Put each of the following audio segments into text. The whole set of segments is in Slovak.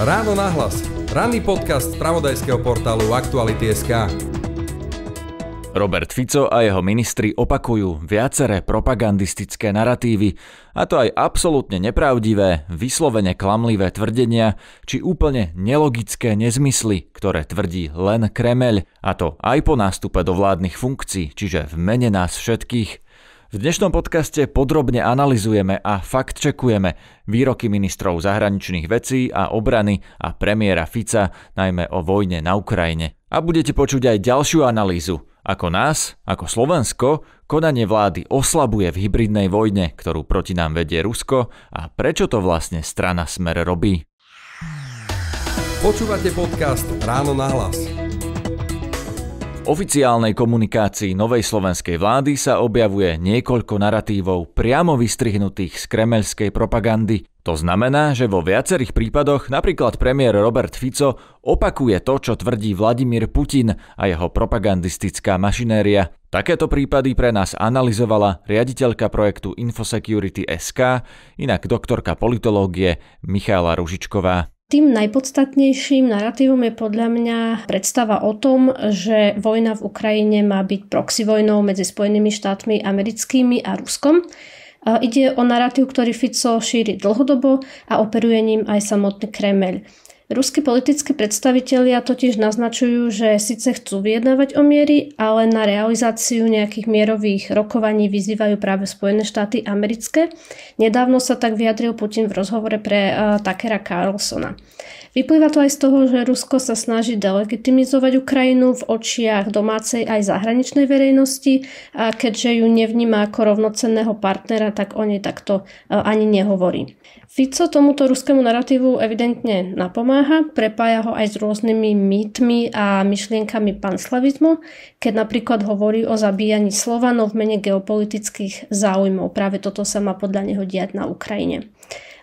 Ráno na hlas. Ranný podcast z pravodajského portálu Aktuality.sk. Robert Fico a jeho ministri opakujú viaceré propagandistické naratívy, a to aj absolútne nepravdivé, vyslovene klamlivé tvrdenia, či úplne nelogické nezmysly, ktoré tvrdí len Kremeľ, a to aj po nástupe do vládnych funkcií, čiže v mene nás všetkých – v dnešnom podcaste podrobne analizujeme a faktčekujeme výroky ministrov zahraničných vecí a obrany a premiéra Fica najmä o vojne na Ukrajine. A budete počuť aj ďalšiu analýzu, ako nás, ako Slovensko, konanie vlády oslabuje v hybridnej vojne, ktorú proti nám vedie Rusko a prečo to vlastne strana Smer robí. Počúvate podcast Ráno na hlas oficiálnej komunikácii novej slovenskej vlády sa objavuje niekoľko naratívov priamo vystrihnutých z kremelskej propagandy. To znamená, že vo viacerých prípadoch napríklad premiér Robert Fico opakuje to, čo tvrdí Vladimír Putin a jeho propagandistická mašinéria. Takéto prípady pre nás analyzovala riaditeľka projektu Infosecurity SK, inak doktorka politológie Michála Ružičková. Tým najpodstatnejším narratívom je podľa mňa predstava o tom, že vojna v Ukrajine má byť proxy vojnou medzi Spojenými štátmi americkými a Ruskom. Ide o narratív, ktorý Fico šíri dlhodobo a operuje ním aj samotný Kremľ. Ruskí politickí predstavitelia totiž naznačujú, že síce chcú vyjednávať o miery, ale na realizáciu nejakých mierových rokovaní vyzývajú práve Spojené štáty americké. Nedávno sa tak vyjadril Putin v rozhovore pre uh, eh, Takera Carlsona. Vyplýva to aj z toho, že Rusko sa snaží delegitimizovať Ukrajinu v očiach domácej aj zahraničnej verejnosti a keďže ju nevníma ako rovnocenného partnera, tak o nej takto e, ani nehovorí. Fico tomuto ruskému narratívu evidentne napomáha, prepája ho aj s rôznymi mýtmi a myšlienkami panslavizmu, keď napríklad hovorí o zabíjaní Slovanov v mene geopolitických záujmov. Práve toto sa má podľa neho diať na Ukrajine.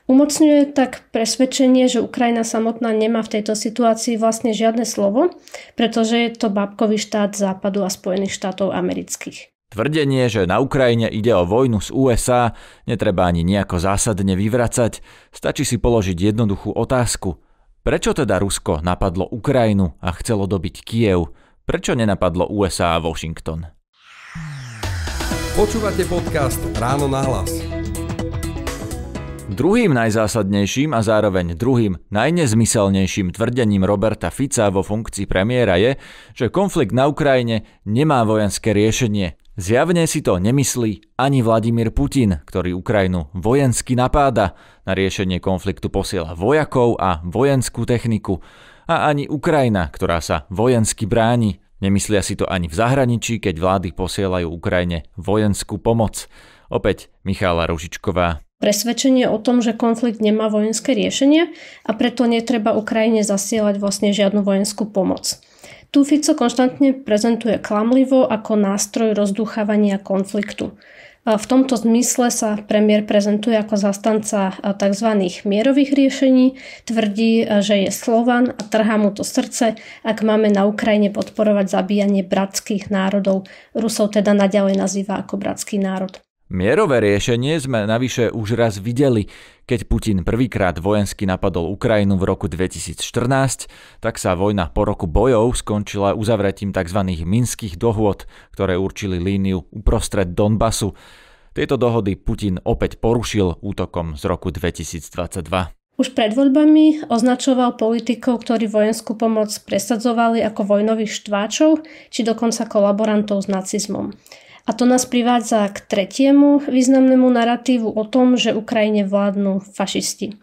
Umocňuje tak presvedčenie, že Ukrajina samotná nemá v tejto situácii vlastne žiadne slovo, pretože je to bábkový štát Západu a Spojených štátov amerických. Tvrdenie, že na Ukrajine ide o vojnu z USA, netreba ani nejako zásadne vyvracať, stačí si položiť jednoduchú otázku. Prečo teda Rusko napadlo Ukrajinu a chcelo dobiť Kiev? Prečo nenapadlo USA a Washington? Počúvate podcast Ráno na hlas. Druhým najzásadnejším a zároveň druhým najnezmyselnejším tvrdením Roberta Fica vo funkcii premiéra je, že konflikt na Ukrajine nemá vojenské riešenie. Zjavne si to nemyslí ani Vladimír Putin, ktorý Ukrajinu vojensky napáda. Na riešenie konfliktu posiela vojakov a vojenskú techniku. A ani Ukrajina, ktorá sa vojensky bráni. Nemyslia si to ani v zahraničí, keď vlády posielajú Ukrajine vojenskú pomoc. Opäť Michála Ružičková presvedčenie o tom, že konflikt nemá vojenské riešenie a preto netreba Ukrajine zasielať vlastne žiadnu vojenskú pomoc. Tu Fico konštantne prezentuje klamlivo ako nástroj rozduchávania konfliktu. V tomto zmysle sa premiér prezentuje ako zastanca tzv. mierových riešení, tvrdí, že je Slovan a trhá mu to srdce, ak máme na Ukrajine podporovať zabíjanie bratských národov. Rusov teda naďalej nazýva ako bratský národ. Mierové riešenie sme navyše už raz videli. Keď Putin prvýkrát vojensky napadol Ukrajinu v roku 2014, tak sa vojna po roku bojov skončila uzavretím tzv. minských dohôd, ktoré určili líniu uprostred Donbasu. Tieto dohody Putin opäť porušil útokom z roku 2022. Už pred voľbami označoval politikov, ktorí vojenskú pomoc presadzovali ako vojnových štváčov či dokonca kolaborantov s nacizmom. A to nás privádza k tretiemu významnému narratívu o tom, že Ukrajine vládnu fašisti.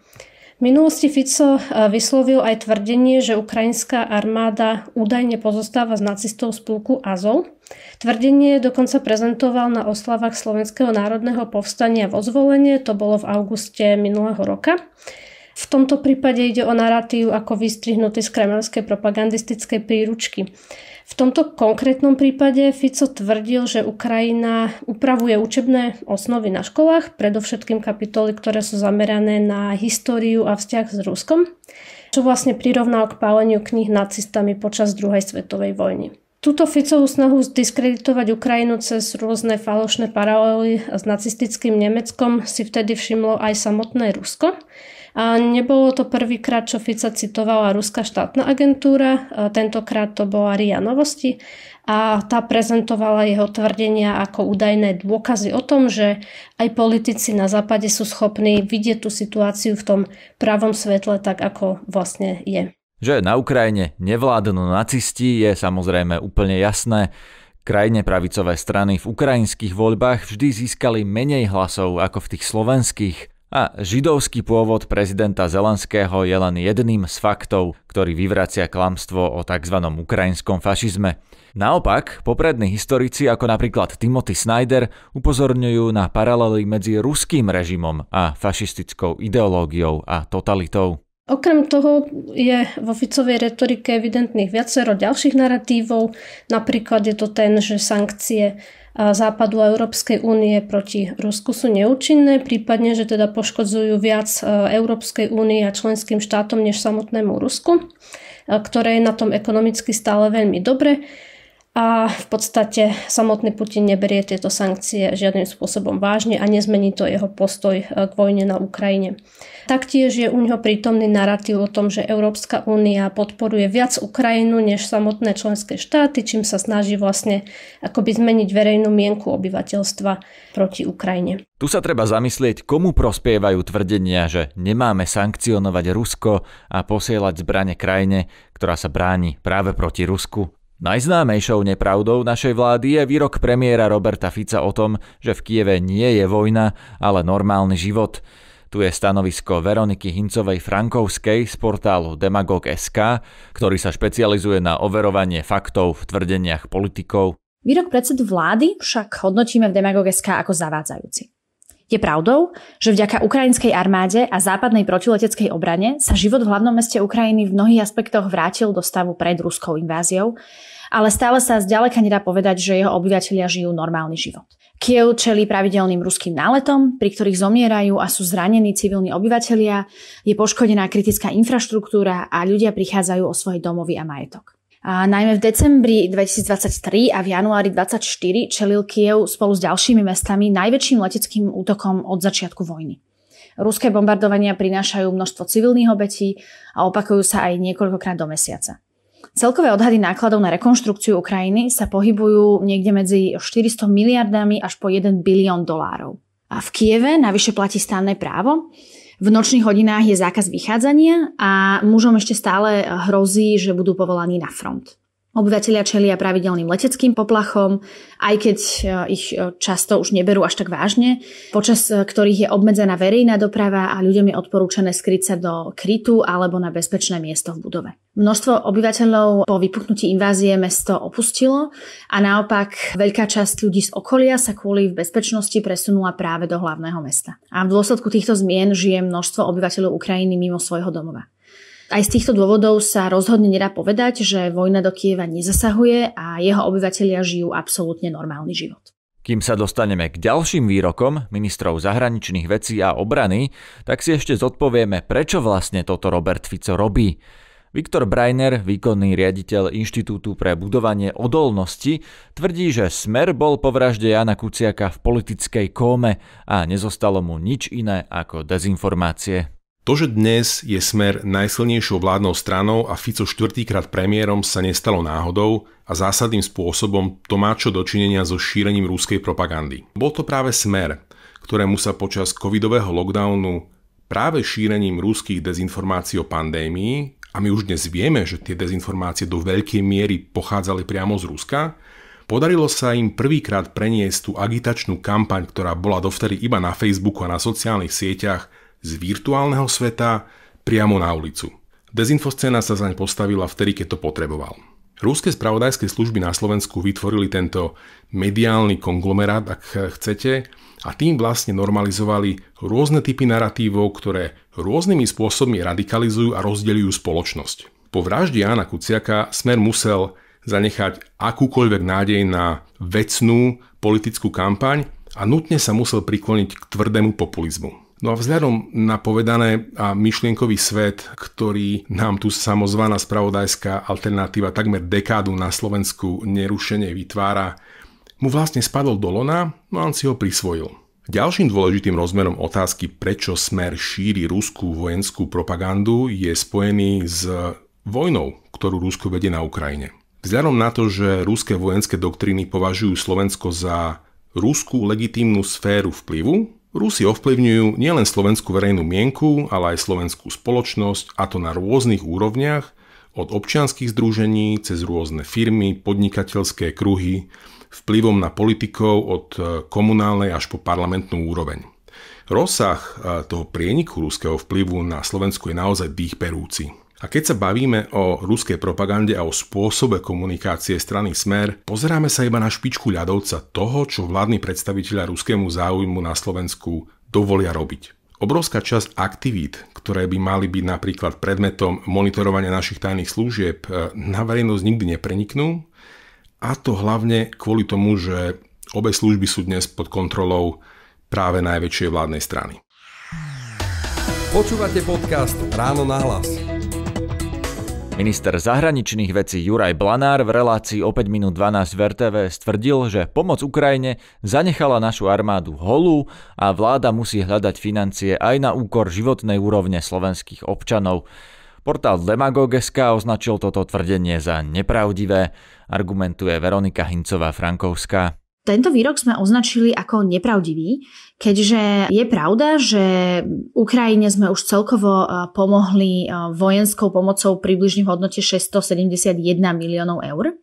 V minulosti Fico eh, vyslovil aj tvrdenie, že ukrajinská armáda údajne pozostáva z nacistov spolku Azov. Tvrdenie dokonca prezentoval na oslavách Slovenského národného povstania v ozvolenie, to bolo v auguste minulého roka. V tomto prípade ide o narratív ako vystrihnutý z kremelskej propagandistickej príručky. V tomto konkrétnom prípade Fico tvrdil, že Ukrajina upravuje učebné osnovy na školách, predovšetkým kapitoly, ktoré sú zamerané na históriu a vzťah s Ruskom, čo vlastne prirovnal k páleniu kníh nacistami počas druhej svetovej vojny. Túto Ficovú snahu zdiskreditovať Ukrajinu cez rôzne falošné paralely s nacistickým Nemeckom si vtedy všimlo aj samotné Rusko, a nebolo to prvýkrát, čo Fica citovala ruská štátna agentúra, tentokrát to bola RIA Novosti a tá prezentovala jeho tvrdenia ako údajné dôkazy o tom, že aj politici na západe sú schopní vidieť tú situáciu v tom pravom svetle tak, ako vlastne je. Že na Ukrajine nevládnu nacisti je samozrejme úplne jasné, Krajne pravicové strany v ukrajinských voľbách vždy získali menej hlasov ako v tých slovenských. A židovský pôvod prezidenta Zelenského je len jedným z faktov, ktorý vyvracia klamstvo o tzv. ukrajinskom fašizme. Naopak, poprední historici ako napríklad Timothy Snyder upozorňujú na paralely medzi ruským režimom a fašistickou ideológiou a totalitou. Okrem toho je v oficovej retorike evidentných viacero ďalších narratívov, napríklad je to ten, že sankcie západu a Európskej únie proti Rusku sú neúčinné, prípadne, že teda poškodzujú viac e, Európskej únie a členským štátom než samotnému Rusku, e, ktoré je na tom ekonomicky stále veľmi dobre a v podstate samotný Putin neberie tieto sankcie žiadnym spôsobom vážne a nezmení to jeho postoj e, k vojne na Ukrajine. Taktiež je u neho prítomný narratív o tom, že Európska únia podporuje viac Ukrajinu než samotné členské štáty, čím sa snaží vlastne akoby zmeniť verejnú mienku obyvateľstva proti Ukrajine. Tu sa treba zamyslieť, komu prospievajú tvrdenia, že nemáme sankcionovať Rusko a posielať zbrane krajine, ktorá sa bráni práve proti Rusku. Najznámejšou nepravdou našej vlády je výrok premiéra Roberta Fica o tom, že v Kieve nie je vojna, ale normálny život. Tu je stanovisko Veroniky Hincovej Frankovskej z portálu Demagog.sk, ktorý sa špecializuje na overovanie faktov v tvrdeniach politikov. Výrok predsedu vlády však hodnotíme v Demagog.sk ako zavádzajúci. Je pravdou, že vďaka ukrajinskej armáde a západnej protileteckej obrane sa život v hlavnom meste Ukrajiny v mnohých aspektoch vrátil do stavu pred ruskou inváziou, ale stále sa zďaleka nedá povedať, že jeho obyvateľia žijú normálny život. Kiev čelí pravidelným ruským náletom, pri ktorých zomierajú a sú zranení civilní obyvateľia, je poškodená kritická infraštruktúra a ľudia prichádzajú o svoje domovy a majetok. A najmä v decembri 2023 a v januári 2024 čelil Kiev spolu s ďalšími mestami najväčším leteckým útokom od začiatku vojny. Ruské bombardovania prinášajú množstvo civilných obetí a opakujú sa aj niekoľkokrát do mesiaca. Celkové odhady nákladov na rekonštrukciu Ukrajiny sa pohybujú niekde medzi 400 miliardami až po 1 bilión dolárov. A v Kieve navyše platí stanné právo, v nočných hodinách je zákaz vychádzania a mužom ešte stále hrozí, že budú povolaní na front. Obyvatelia čelia pravidelným leteckým poplachom, aj keď e, ich e, často už neberú až tak vážne, počas e, ktorých je obmedzená verejná doprava a ľuďom je odporúčané skryť sa do krytu alebo na bezpečné miesto v budove. Množstvo obyvateľov po vypuknutí invázie mesto opustilo a naopak veľká časť ľudí z okolia sa kvôli bezpečnosti presunula práve do hlavného mesta. A v dôsledku týchto zmien žije množstvo obyvateľov Ukrajiny mimo svojho domova. Aj z týchto dôvodov sa rozhodne nedá povedať, že vojna do Kieva nezasahuje a jeho obyvateľia žijú absolútne normálny život. Kým sa dostaneme k ďalším výrokom ministrov zahraničných vecí a obrany, tak si ešte zodpovieme, prečo vlastne toto Robert Fico robí. Viktor Breiner, výkonný riaditeľ Inštitútu pre budovanie odolnosti, tvrdí, že Smer bol po vražde Jana Kuciaka v politickej kóme a nezostalo mu nič iné ako dezinformácie. To, že dnes je smer najsilnejšou vládnou stranou a Fico štvrtýkrát premiérom sa nestalo náhodou a zásadným spôsobom to má čo dočinenia so šírením rúskej propagandy. Bol to práve smer, ktorému sa počas covidového lockdownu práve šírením rúských dezinformácií o pandémii, a my už dnes vieme, že tie dezinformácie do veľkej miery pochádzali priamo z Ruska, Podarilo sa im prvýkrát preniesť tú agitačnú kampaň, ktorá bola dovtedy iba na Facebooku a na sociálnych sieťach, z virtuálneho sveta priamo na ulicu. Dezinfoscéna sa zaň postavila vtedy, keď to potreboval. Ruské spravodajské služby na Slovensku vytvorili tento mediálny konglomerát, ak chcete, a tým vlastne normalizovali rôzne typy narratívov, ktoré rôznymi spôsobmi radikalizujú a rozdeľujú spoločnosť. Po vražde Jana Kuciaka smer musel zanechať akúkoľvek nádej na vecnú politickú kampaň a nutne sa musel prikloniť k tvrdému populizmu. No a vzhľadom na povedané a myšlienkový svet, ktorý nám tu samozvaná spravodajská alternatíva takmer dekádu na Slovensku nerušene vytvára, mu vlastne spadol do lona, no a on si ho prisvojil. Ďalším dôležitým rozmerom otázky, prečo smer šíri ruskú vojenskú propagandu, je spojený s vojnou, ktorú Rusko vedie na Ukrajine. Vzhľadom na to, že ruské vojenské doktríny považujú Slovensko za ruskú legitímnu sféru vplyvu, Rusi ovplyvňujú nielen slovenskú verejnú mienku, ale aj slovenskú spoločnosť, a to na rôznych úrovniach, od občianských združení cez rôzne firmy, podnikateľské kruhy, vplyvom na politikov od e, komunálnej až po parlamentnú úroveň. Rozsah e, toho prieniku ruského vplyvu na Slovensku je naozaj dýchperúci. A keď sa bavíme o ruskej propagande a o spôsobe komunikácie strany Smer, pozeráme sa iba na špičku ľadovca toho, čo vládni predstaviteľa ruskému záujmu na Slovensku dovolia robiť. Obrovská časť aktivít, ktoré by mali byť napríklad predmetom monitorovania našich tajných služieb, e, na verejnosť nikdy nepreniknú, a to hlavne kvôli tomu, že obe služby sú dnes pod kontrolou práve najväčšej vládnej strany. Počúvate podcast Ráno na hlas. Minister zahraničných vecí Juraj Blanár v relácii o 5 minút 12 v RTV stvrdil, že pomoc Ukrajine zanechala našu armádu holú a vláda musí hľadať financie aj na úkor životnej úrovne slovenských občanov. Portál Demagog.sk označil toto tvrdenie za nepravdivé, argumentuje Veronika Hincová-Frankovská. Tento výrok sme označili ako nepravdivý, keďže je pravda, že Ukrajine sme už celkovo e, pomohli e, vojenskou pomocou približne v hodnote 671 miliónov eur.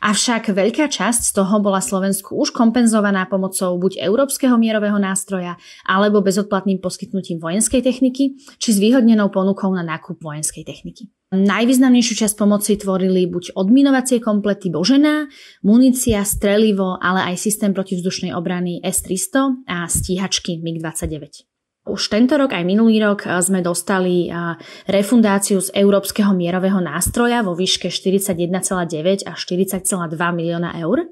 Avšak veľká časť z toho bola Slovensku už kompenzovaná pomocou buď európskeho mierového nástroja, alebo bezodplatným poskytnutím vojenskej techniky, či zvýhodnenou ponukou na nákup vojenskej techniky. Najvýznamnejšiu časť pomoci tvorili buď odminovacie komplety Božena, munícia, strelivo, ale aj systém protivzdušnej obrany S-300 a stíhačky MiG-29. Už tento rok aj minulý rok eh, sme dostali eh, refundáciu z Európskeho mierového nástroja vo výške 41,9 až 40,2 milióna eur.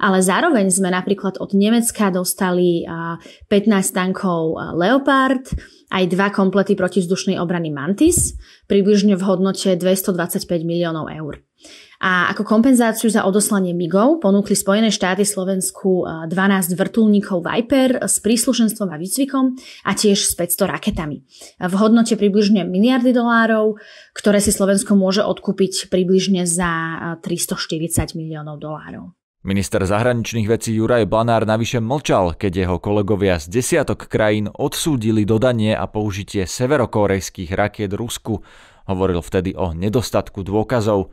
Ale zároveň sme napríklad od Nemecka dostali 15 eh, tankov Leopard, aj dva komplety protizdušnej obrany Mantis, približne v hodnote 225 miliónov eur. A ako kompenzáciu za odoslanie MIGov ponúkli Spojené štáty Slovensku 12 e, vrtulníkov Viper s príslušenstvom a výcvikom a tiež s 500 raketami. V hodnote približne miliardy dolárov, ktoré si Slovensko môže odkúpiť približne za 340 e, miliónov dolárov. Minister zahraničných vecí Juraj Blanár navyše mlčal, keď jeho kolegovia z desiatok krajín odsúdili dodanie a použitie severokorejských rakiet Rusku. Hovoril vtedy o nedostatku dôkazov.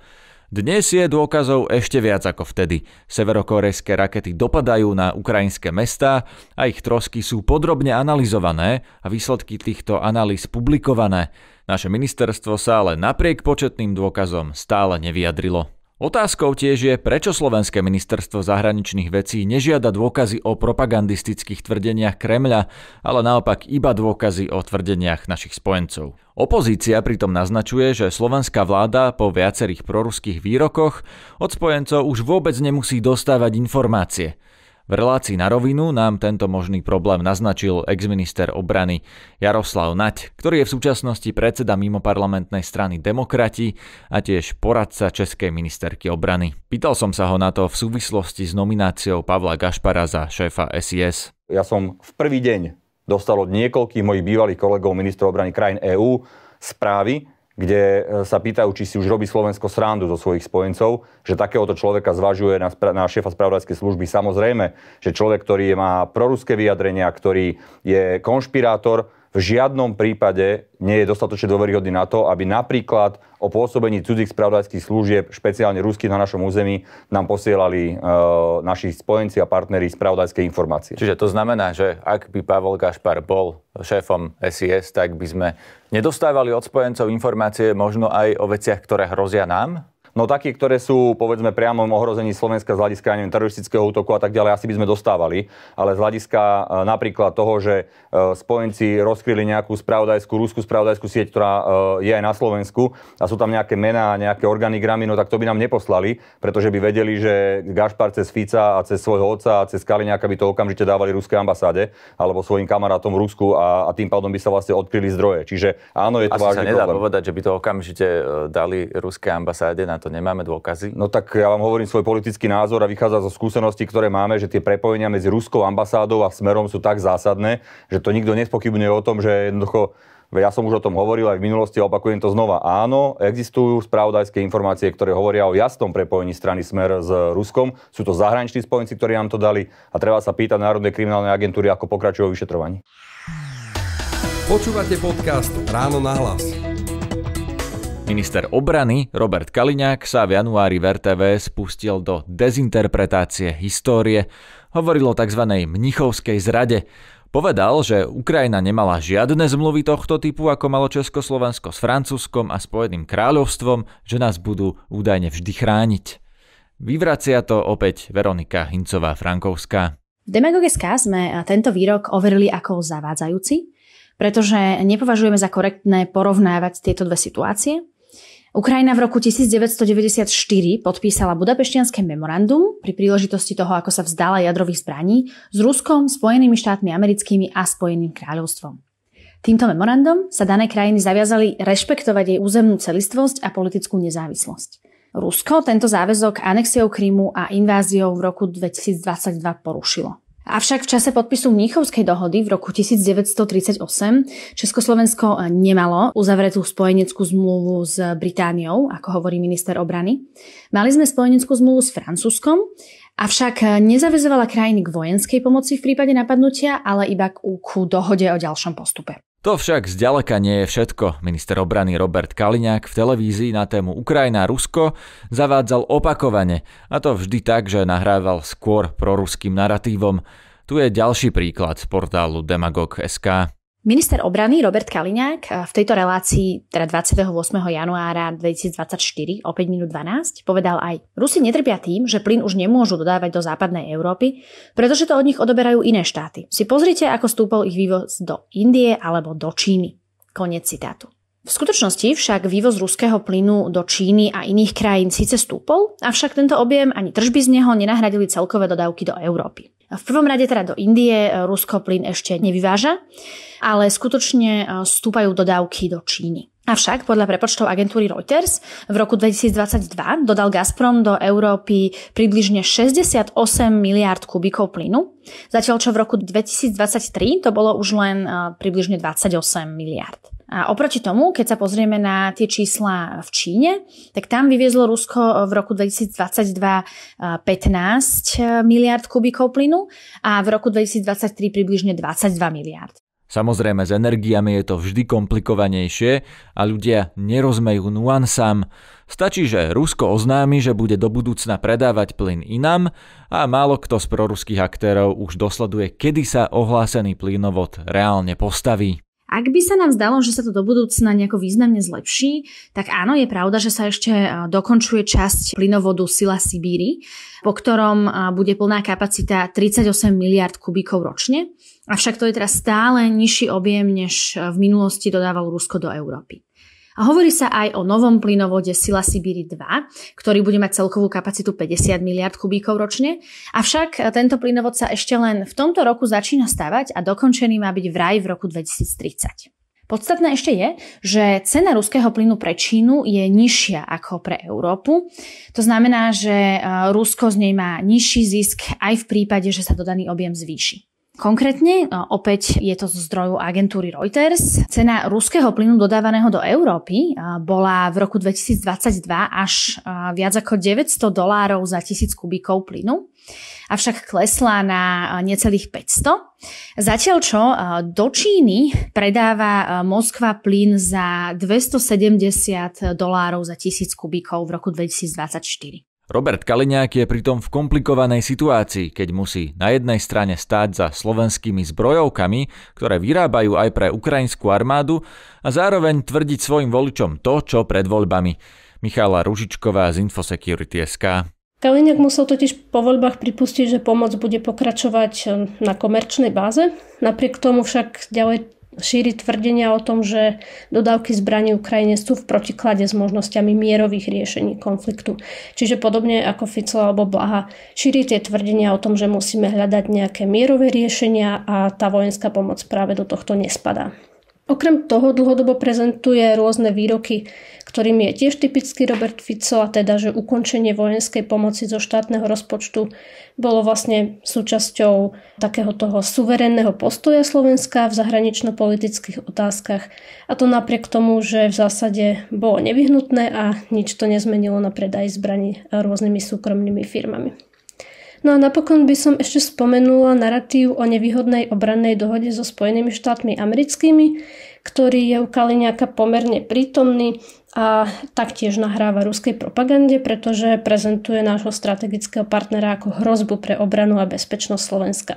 Dnes je dôkazov ešte viac ako vtedy. Severokorejské rakety dopadajú na ukrajinské mestá a ich trosky sú podrobne analyzované a výsledky týchto analýz publikované. Naše ministerstvo sa ale napriek početným dôkazom stále nevyjadrilo. Otázkou tiež je, prečo Slovenské ministerstvo zahraničných vecí nežiada dôkazy o propagandistických tvrdeniach Kremľa, ale naopak iba dôkazy o tvrdeniach našich spojencov. Opozícia pritom naznačuje, že slovenská vláda po viacerých proruských výrokoch od spojencov už vôbec nemusí dostávať informácie – v relácii na rovinu nám tento možný problém naznačil exminister obrany Jaroslav Nať, ktorý je v súčasnosti predseda mimoparlamentnej strany Demokrati a tiež poradca Českej ministerky obrany. Pýtal som sa ho na to v súvislosti s nomináciou Pavla Gašpara za šéfa SIS. Ja som v prvý deň dostal od niekoľkých mojich bývalých kolegov ministrov obrany krajín EÚ správy, kde e, sa pýtajú, či si už robí Slovensko srandu zo svojich spojencov, že takéhoto človeka zvažuje na, spra- na šéfa spravodajskej služby. Samozrejme, že človek, ktorý má proruské vyjadrenia, ktorý je konšpirátor, v žiadnom prípade nie je dostatočne dôveryhodný na to, aby napríklad o pôsobení cudzích spravodajských služieb, špeciálne ruských na našom území, nám posielali e, naši spojenci a partneri spravodajské informácie. Čiže to znamená, že ak by Pavel Gašpar bol šéfom SIS, tak by sme nedostávali od spojencov informácie možno aj o veciach, ktoré hrozia nám? No také, ktoré sú povedzme priamo ohrození Slovenska z hľadiska neviem, teroristického útoku a tak ďalej, asi by sme dostávali. Ale z hľadiska e, napríklad toho, že e, spojenci rozkryli nejakú spravodajskú, rúskú spravodajskú sieť, ktorá e, je aj na Slovensku a sú tam nejaké mená, nejaké organigramy, no tak to by nám neposlali, pretože by vedeli, že Gašpar cez Fica a cez svojho otca a cez Kaliňáka by to okamžite dávali ruskej ambasáde alebo svojim kamarátom v Rusku a, a tým pádom by sa vlastne odkryli zdroje. Čiže áno, je to Asi vážny sa nedá problém. povedať, že by to okamžite dali ruskej ambasáde na to, to nemáme dôkazy? No tak ja vám hovorím svoj politický názor a vychádza zo skúseností, ktoré máme, že tie prepojenia medzi ruskou ambasádou a smerom sú tak zásadné, že to nikto nespochybňuje o tom, že jednoducho ja som už o tom hovoril aj v minulosti a opakujem to znova. Áno, existujú spravodajské informácie, ktoré hovoria o jasnom prepojení strany Smer s Ruskom. Sú to zahraniční spojenci, ktorí nám to dali a treba sa pýtať Národnej kriminálnej agentúry, ako pokračujú vyšetrovanie. Počúvate podcast Ráno na hlas. Minister obrany Robert Kaliňák sa v januári v RTV spustil do dezinterpretácie histórie, hovoril o tzv. mnichovskej zrade, Povedal, že Ukrajina nemala žiadne zmluvy tohto typu, ako malo Československo s Francúzskom a Spojeným kráľovstvom, že nás budú údajne vždy chrániť. Vyvracia to opäť Veronika Hincová-Frankovská. V Demagoge sme tento výrok overili ako zavádzajúci, pretože nepovažujeme za korektné porovnávať tieto dve situácie. Ukrajina v roku 1994 podpísala Budapešťanské memorandum pri príležitosti toho, ako sa vzdala jadrových zbraní s Ruskom, Spojenými štátmi americkými a Spojeným kráľovstvom. Týmto memorandum sa dané krajiny zaviazali rešpektovať jej územnú celistvosť a politickú nezávislosť. Rusko tento záväzok anexiou Krymu a inváziou v roku 2022 porušilo. Avšak v čase podpisu Mníchovskej dohody v roku 1938 Československo e, nemalo uzavretú spojeneckú zmluvu s Britániou, ako hovorí minister obrany. Mali sme spojeneckú zmluvu s Francúzskom, avšak e, nezavezovala krajiny k vojenskej pomoci v prípade napadnutia, ale iba ku dohode o ďalšom postupe. To však zďaleka nie je všetko. Minister obrany Robert Kaliňák v televízii na tému Ukrajina-Rusko zavádzal opakovane, a to vždy tak, že nahrával skôr proruským naratívom. Tu je ďalší príklad z portálu Demagog.sk. Minister obrany Robert Kaliňák eh, v tejto relácii, teda 28. januára 2024, o 5 minút 12, povedal aj, Rusi netrpia tým, že plyn už nemôžu dodávať do západnej Európy, pretože to od nich odoberajú iné štáty. Si pozrite, ako stúpol ich vývoz do Indie alebo do Číny. Konec citátu. V skutočnosti však vývoz ruského plynu do Číny a iných krajín síce stúpol, avšak tento objem ani tržby z neho nenahradili celkové dodávky do Európy. V prvom rade teda do Indie e, Rusko plyn ešte nevyváža, ale skutočne e, stúpajú dodávky do Číny. Avšak podľa prepočtov agentúry Reuters v roku 2022 dodal Gazprom do Európy približne 68 miliard kubikov plynu, zatiaľ čo v roku 2023 to bolo už len e, približne 28 miliard. A oproti tomu, keď sa pozrieme na tie čísla v Číne, tak tam vyviezlo Rusko v roku 2022 15 miliard kubikov plynu a v roku 2023 približne 22 miliard. Samozrejme, s energiami je to vždy komplikovanejšie a ľudia nerozmejú nuansám. Stačí, že Rusko oznámi, že bude do budúcna predávať plyn inám a málo kto z proruských aktérov už dosleduje, kedy sa ohlásený plynovod reálne postaví. Ak by sa nám zdalo, že sa to do budúcna nejako významne zlepší, tak áno, je pravda, že sa ešte e, dokončuje časť plynovodu Sila Sibíry, po ktorom e, bude plná kapacita 38 miliard kubíkov ročne, avšak to je teraz stále nižší objem, než e, v minulosti dodávalo Rusko do Európy. A hovorí sa aj o novom plynovode Sila Sibiri 2, ktorý bude mať celkovú kapacitu 50 miliard kubíkov ročne. Avšak e, tento plynovod sa ešte len v tomto roku začína stavať a dokončený má byť vraj v roku 2030. Podstatné ešte je, že cena ruského plynu pre Čínu je nižšia ako pre Európu. To znamená, že e, Rusko z nej má nižší zisk aj v prípade, že sa dodaný objem zvýši. Konkrétne, no, opäť je to zo zdroju agentúry Reuters, cena ruského plynu dodávaného do Európy bola v roku 2022 až viac ako 900 dolárov za tisíc kubíkov plynu, avšak klesla na necelých 500. Zatiaľ čo do Číny predáva Moskva plyn za 270 dolárov za tisíc kubíkov v roku 2024. Robert Kaliňák je pritom v komplikovanej situácii, keď musí na jednej strane stáť za slovenskými zbrojovkami, ktoré vyrábajú aj pre ukrajinskú armádu a zároveň tvrdiť svojim voličom to, čo pred voľbami. Michála Ružičková z Infosecurity.sk Kaliňák musel totiž po voľbách pripustiť, že pomoc bude pokračovať ehm, na komerčnej báze. Napriek tomu však ďalej šíri tvrdenia o tom, že dodávky zbraní Ukrajine sú v protiklade s možnosťami mierových riešení konfliktu. Čiže podobne ako Fico alebo Blaha šíri tie tvrdenia o tom, že musíme hľadať nejaké mierové riešenia a tá vojenská pomoc práve do tohto nespadá. Okrem toho dlhodobo prezentuje rôzne výroky, ktorým je tiež typický Robert Fico, a teda, že ukončenie vojenskej pomoci zo štátneho rozpočtu bolo vlastne súčasťou takého toho suverénneho postoja Slovenska v zahranično-politických otázkach. A to napriek tomu, že v zásade bolo nevyhnutné a nič to nezmenilo na predaj zbraní rôznymi súkromnými firmami. No a napokon by som ešte spomenula narratív o nevýhodnej obrannej dohode so Spojenými štátmi americkými, ktorý je u Kaliňáka pomerne prítomný a taktiež nahráva ruskej propagande, pretože prezentuje nášho strategického partnera ako hrozbu pre obranu a bezpečnosť Slovenska.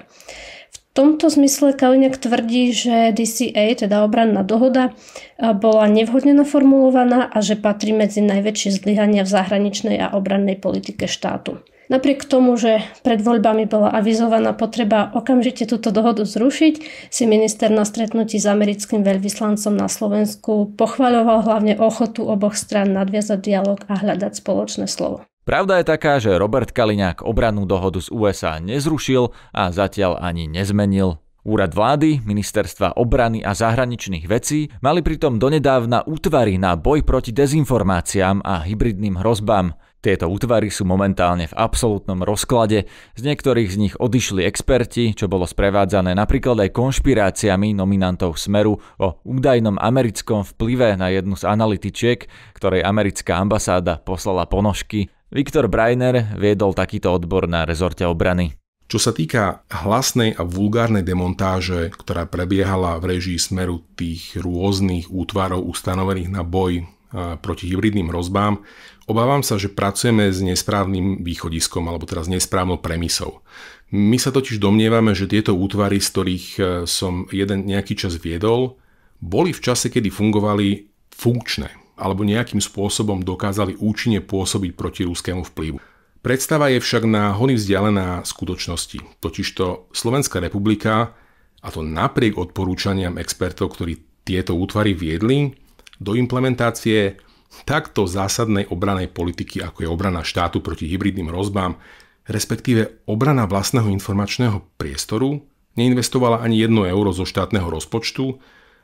V tomto zmysle Kaliňák tvrdí, že DCA, teda obranná dohoda, bola nevhodne naformulovaná a že patrí medzi najväčšie zlyhania v zahraničnej a obrannej politike štátu. Napriek tomu, že pred voľbami bola avizovaná potreba okamžite túto dohodu zrušiť, si minister na stretnutí s americkým veľvyslancom na Slovensku pochvaľoval hlavne ochotu oboch stran nadviazať dialog a hľadať spoločné slovo. Pravda je taká, že Robert Kaliňák obranú dohodu z USA nezrušil a zatiaľ ani nezmenil. Úrad vlády, ministerstva obrany a zahraničných vecí mali pritom donedávna útvary na boj proti dezinformáciám a hybridným hrozbám. Tieto útvary sú momentálne v absolútnom rozklade, z niektorých z nich odišli experti, čo bolo sprevádzané napríklad aj konšpiráciami nominantov Smeru o údajnom americkom vplyve na jednu z analytičiek, ktorej americká ambasáda poslala ponožky. Viktor Breiner viedol takýto odbor na rezorte obrany. Čo sa týka hlasnej a vulgárnej demontáže, ktorá prebiehala v režii Smeru tých rôznych útvarov ustanovených na boj proti hybridným hrozbám, obávam sa, že pracujeme s nesprávnym východiskom alebo teraz nesprávnou premisou. My sa totiž domnievame, že tieto útvary, z ktorých e, som jeden nejaký čas viedol, boli v čase, kedy fungovali funkčné alebo nejakým spôsobom dokázali účinne pôsobiť proti ruskému vplyvu. Predstava je však na hony vzdialená skutočnosti, totižto Slovenská republika, a to napriek odporúčaniam expertov, ktorí tieto útvary viedli, do implementácie takto zásadnej obranej politiky, ako je obrana štátu proti hybridným rozbám, respektíve obrana vlastného informačného priestoru, neinvestovala ani jedno euro zo štátneho rozpočtu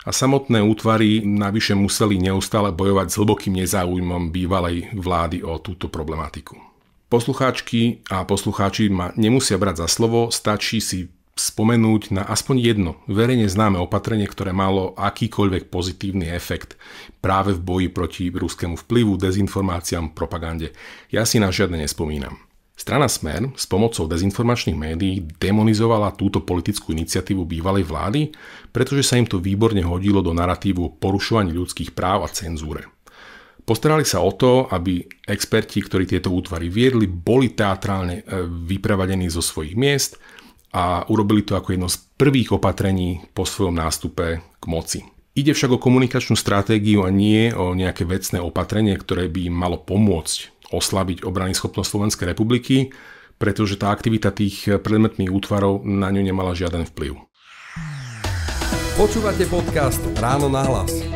a samotné útvary navyše museli neustále bojovať s hlbokým nezáujmom bývalej vlády o túto problematiku. Poslucháčky a poslucháči ma nemusia brať za slovo, stačí si spomenúť na aspoň jedno verejne známe opatrenie, ktoré malo akýkoľvek pozitívny efekt práve v boji proti ruskému vplyvu, dezinformáciám, propagande. Ja si na žiadne nespomínam. Strana Smer s pomocou dezinformačných médií demonizovala túto politickú iniciatívu bývalej vlády, pretože sa im to výborne hodilo do narratívu o porušovaní ľudských práv a cenzúre. Postarali sa o to, aby experti, ktorí tieto útvary viedli, boli teatrálne e, vypravadení zo svojich miest – a urobili to ako jedno z prvých opatrení po svojom nástupe k moci. Ide však o komunikačnú stratégiu a nie o nejaké vecné opatrenie, ktoré by im malo pomôcť oslabiť obrany schopnosť Slovenskej republiky, pretože tá aktivita tých predmetných útvarov na ňu nemala žiaden vplyv. Počúvate podcast Ráno na hlas.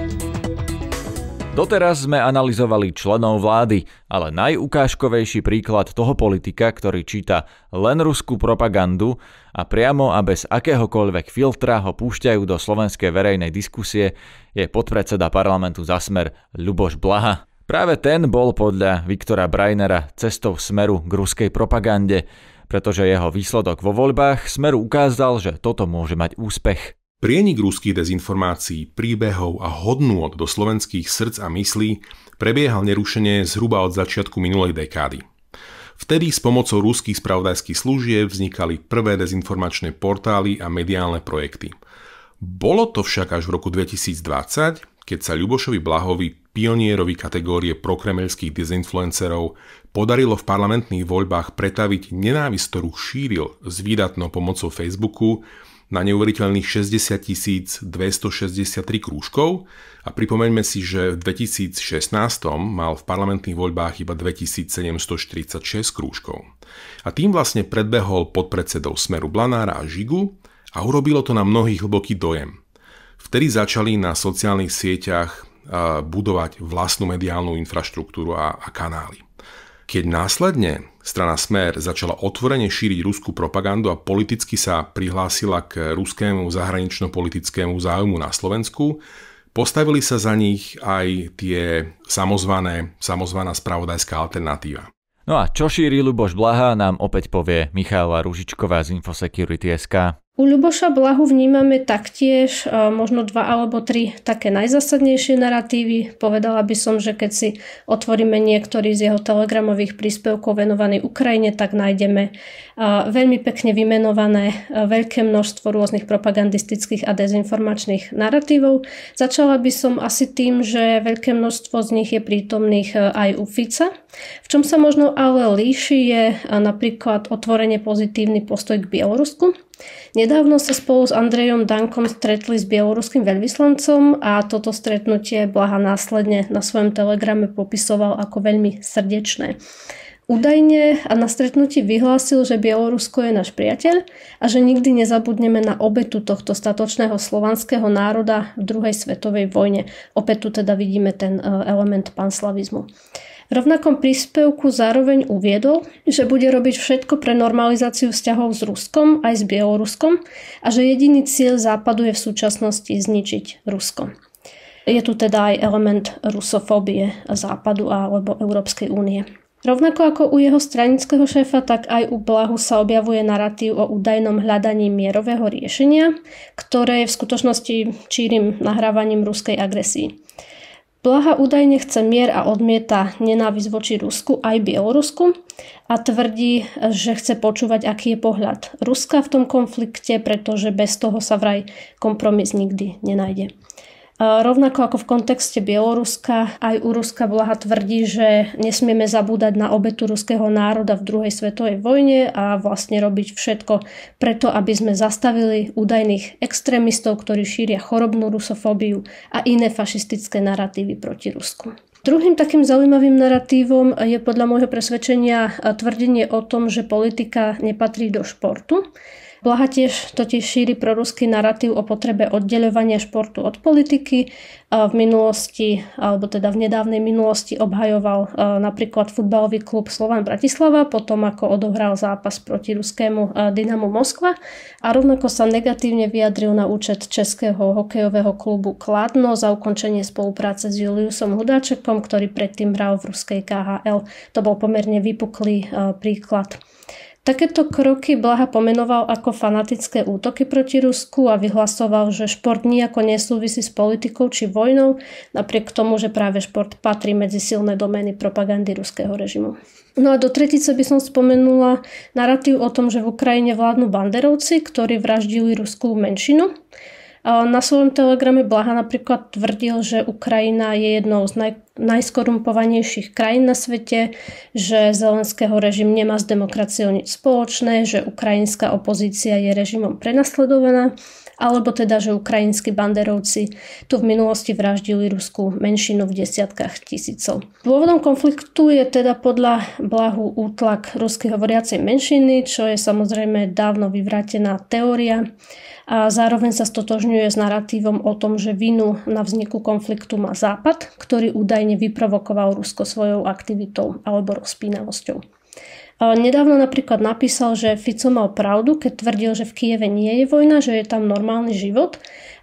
Doteraz sme analyzovali členov vlády, ale najukážkovejší príklad toho politika, ktorý číta len ruskú propagandu a priamo a bez akéhokoľvek filtra ho púšťajú do slovenskej verejnej diskusie, je podpredseda parlamentu za smer Ľuboš Blaha. Práve ten bol podľa Viktora Brajnera cestou smeru k ruskej propagande, pretože jeho výsledok vo voľbách smeru ukázal, že toto môže mať úspech. Prienik ruských dezinformácií, príbehov a hodnôt do slovenských srdc a myslí prebiehal nerušene zhruba od začiatku minulej dekády. Vtedy s pomocou ruských spravodajských služieb vznikali prvé dezinformačné portály a mediálne projekty. Bolo to však až v roku 2020, keď sa Ľubošovi Blahovi, pionierovi kategórie prokremelských dezinfluencerov, podarilo v parlamentných voľbách pretaviť nenávisť, ktorú šíril s výdatnou pomocou Facebooku na neuveriteľných 60 263 krúžkov a pripomeňme si, že v 2016 mal v parlamentných voľbách iba 2746 krúžkov. A tým vlastne predbehol podpredsedov Smeru Blanára a Žigu a urobilo to na mnohých hlboký dojem. Vtedy začali na sociálnych sieťach budovať vlastnú mediálnu infraštruktúru a, a kanály. Keď následne strana Smer začala otvorene šíriť ruskú propagandu a politicky sa prihlásila k ruskému zahranično-politickému záujmu na Slovensku, postavili sa za nich aj tie samozvané, samozvaná spravodajská alternatíva. No a čo šíri Luboš Blaha, nám opäť povie Michála Ružičková z Infosecurity.sk. U Ľuboša Blahu vnímame taktiež e, možno dva alebo tri také najzásadnejšie narratívy. Povedala by som, že keď si otvoríme niektorý z jeho telegramových príspevkov venovaný Ukrajine, tak nájdeme e, veľmi pekne vymenované e, veľké množstvo rôznych propagandistických a dezinformačných narratívov. Začala by som asi tým, že veľké množstvo z nich je prítomných aj u Fica. V čom sa možno ale líši je napríklad otvorenie pozitívny postoj k Bielorusku Nedávno sa spolu s Andrejom Dankom stretli s bieloruským veľvyslancom a toto stretnutie Blaha následne na svojom telegrame popisoval ako veľmi srdečné. Údajne a na stretnutí vyhlásil, že Bielorusko je náš priateľ a že nikdy nezabudneme na obetu tohto statočného slovanského národa v druhej svetovej vojne. Opäť tu teda vidíme ten eh, element panslavizmu rovnakom príspevku zároveň uviedol, že bude robiť všetko pre normalizáciu vzťahov s Ruskom aj s Bieloruskom a že jediný cieľ Západu je v súčasnosti zničiť Rusko. Je tu teda aj element rusofóbie Západu alebo Európskej únie. Rovnako ako u jeho stranického šéfa, tak aj u Blahu sa objavuje narratív o údajnom hľadaní mierového riešenia, ktoré je v skutočnosti čírim nahrávaním ruskej agresii. Blaha údajne chce mier a odmieta nenávisť voči Rusku aj Bielorusku a tvrdí, že chce počúvať, aký je pohľad Ruska v tom konflikte, pretože bez toho sa vraj kompromis nikdy nenájde. Rovnako ako v kontexte Bieloruska, aj u Ruska Blaha tvrdí, že nesmieme zabúdať na obetu ruského národa v druhej svetovej vojne a vlastne robiť všetko preto, aby sme zastavili údajných extrémistov, ktorí šíria chorobnú rusofóbiu a iné fašistické narratívy proti Rusku. Druhým takým zaujímavým naratívom je podľa môjho presvedčenia tvrdenie o tom, že politika nepatrí do športu. Blaha tiež totiž šíri proruský narratív o potrebe oddeľovania športu od politiky. V minulosti, alebo teda v nedávnej minulosti obhajoval e, napríklad futbalový klub Slovan Bratislava, potom ako odohral zápas proti ruskému e, Dynamu Moskva a rovnako sa negatívne vyjadril na účet českého hokejového klubu Kladno za ukončenie spolupráce s Juliusom Hudáčekom, ktorý predtým hral v ruskej KHL. To bol pomerne vypuklý e, príklad. Takéto kroky Blaha pomenoval ako fanatické útoky proti Rusku a vyhlasoval, že šport nejako nesúvisí s politikou či vojnou, napriek tomu, že práve šport patrí medzi silné domény propagandy ruského režimu. No a do tretice by som spomenula narratív o tom, že v Ukrajine vládnu banderovci, ktorí vraždili ruskú menšinu. Na svojom telegrame Blaha napríklad tvrdil, že Ukrajina je jednou z naj, najskorumpovanejších krajín na svete, že Zelenského režim nemá s demokraciou nič spoločné, že ukrajinská opozícia je režimom prenasledovaná, alebo teda, že ukrajinskí banderovci tu v minulosti vraždili ruskú menšinu v desiatkách tisícov. Dôvodom konfliktu je teda podľa Blahu útlak ruskej hovoriacej menšiny, čo je samozrejme dávno vyvrátená teória a zároveň sa stotožňuje s narratívom o tom, že vinu na vzniku konfliktu má Západ, ktorý údajne vyprovokoval Rusko svojou aktivitou alebo rozpínavosťou. Nedávno napríklad napísal, že Fico mal pravdu, keď tvrdil, že v Kieve nie je vojna, že je tam normálny život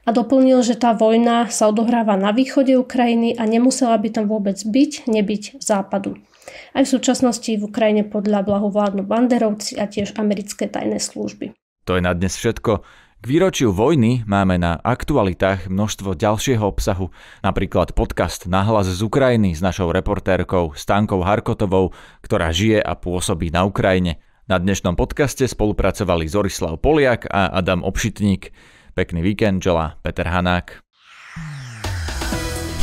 a doplnil, že tá vojna sa odohráva na východe Ukrajiny a nemusela by tam vôbec byť, nebyť západu. Aj v súčasnosti v Ukrajine podľa blahovládnu banderovci a tiež americké tajné služby. To je na dnes všetko. K výročiu vojny máme na aktualitách množstvo ďalšieho obsahu, napríklad podcast Nahlas z Ukrajiny s našou reportérkou Stankou Harkotovou, ktorá žije a pôsobí na Ukrajine. Na dnešnom podcaste spolupracovali Zorislav Poliak a Adam Obšitník. Pekný víkend želá Peter Hanák.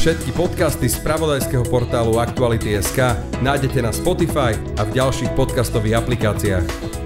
Všetky podcasty z pravodajského portálu Aktuality.sk nájdete na Spotify a v ďalších podcastových aplikáciách.